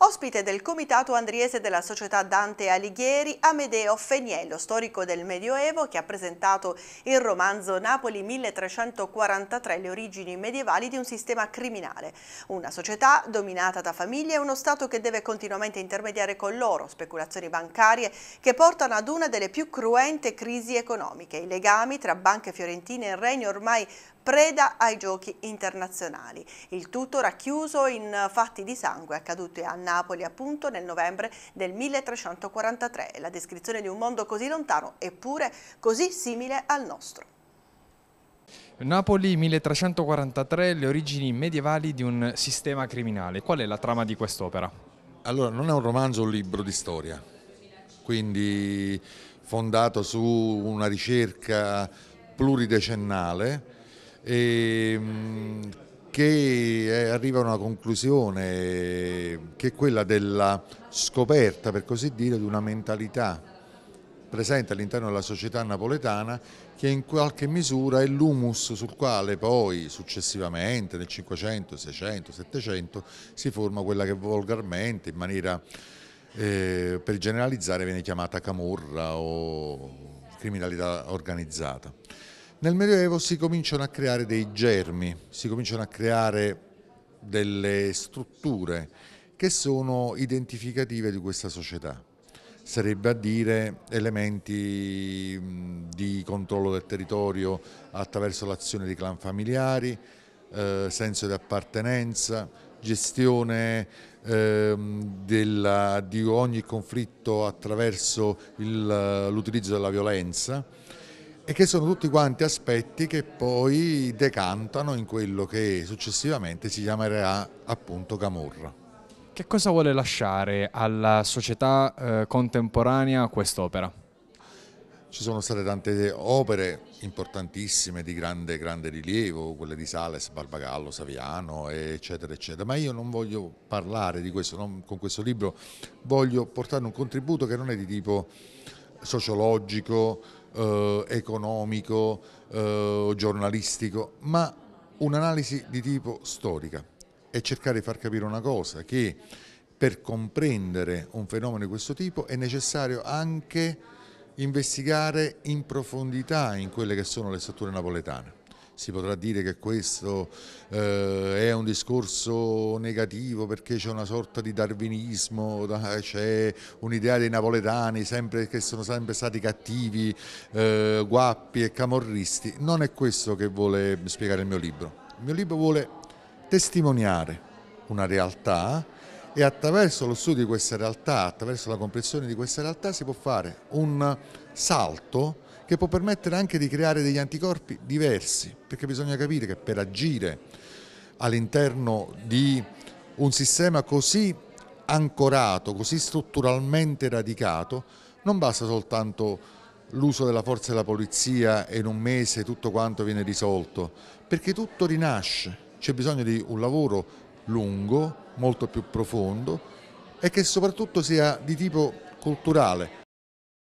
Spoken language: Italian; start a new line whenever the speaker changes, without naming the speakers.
Ospite del comitato andriese della società Dante Alighieri, Amedeo Feniello, storico del Medioevo, che ha presentato il romanzo Napoli 1343, le origini medievali di un sistema criminale. Una società dominata da famiglie e uno Stato che deve continuamente intermediare con loro, speculazioni bancarie che portano ad una delle più cruente crisi economiche. I legami tra banche fiorentine e regno ormai preda ai giochi internazionali. Il tutto racchiuso in fatti di sangue accaduti a Napoli appunto nel novembre del 1343. La descrizione di un mondo così lontano eppure così simile al nostro.
Napoli 1343, le origini medievali di un sistema criminale. Qual è la trama di quest'opera? Allora, non è un romanzo, è un libro di storia, quindi fondato su una ricerca pluridecennale e, ehm, che eh, arriva a una conclusione che è quella della scoperta, per così dire, di una mentalità presente all'interno della società napoletana che in qualche misura è l'humus sul quale poi successivamente nel 500, 600, 700 si forma quella che volgarmente in maniera eh, per generalizzare viene chiamata camorra o criminalità organizzata. Nel Medioevo si cominciano a creare dei germi, si cominciano a creare delle strutture che sono identificative di questa società. Sarebbe a dire elementi di controllo del territorio attraverso l'azione di clan familiari, eh, senso di appartenenza, gestione ehm, della, di ogni conflitto attraverso l'utilizzo della violenza e che sono tutti quanti aspetti che poi decantano in quello che successivamente si chiamerà appunto Camorra. Che cosa vuole lasciare alla società eh, contemporanea quest'opera? Ci sono state tante opere importantissime di grande, grande rilievo, quelle di Sales, Barbagallo, Saviano, eccetera, eccetera, ma io non voglio parlare di questo, non, con questo libro voglio portare un contributo che non è di tipo sociologico, eh, economico, eh, giornalistico, ma un'analisi di tipo storica e cercare di far capire una cosa, che per comprendere un fenomeno di questo tipo è necessario anche investigare in profondità in quelle che sono le strutture napoletane si potrà dire che questo eh, è un discorso negativo perché c'è una sorta di darwinismo, c'è un'idea dei napoletani sempre, che sono sempre stati cattivi, eh, guappi e camorristi. Non è questo che vuole spiegare il mio libro. Il mio libro vuole testimoniare una realtà e attraverso lo studio di questa realtà, attraverso la comprensione di questa realtà si può fare un salto che può permettere anche di creare degli anticorpi diversi, perché bisogna capire che per agire all'interno di un sistema così ancorato, così strutturalmente radicato, non basta soltanto l'uso della forza della polizia e in un mese tutto quanto viene risolto, perché tutto rinasce, c'è bisogno di un lavoro lungo, molto più profondo e che soprattutto sia di tipo culturale,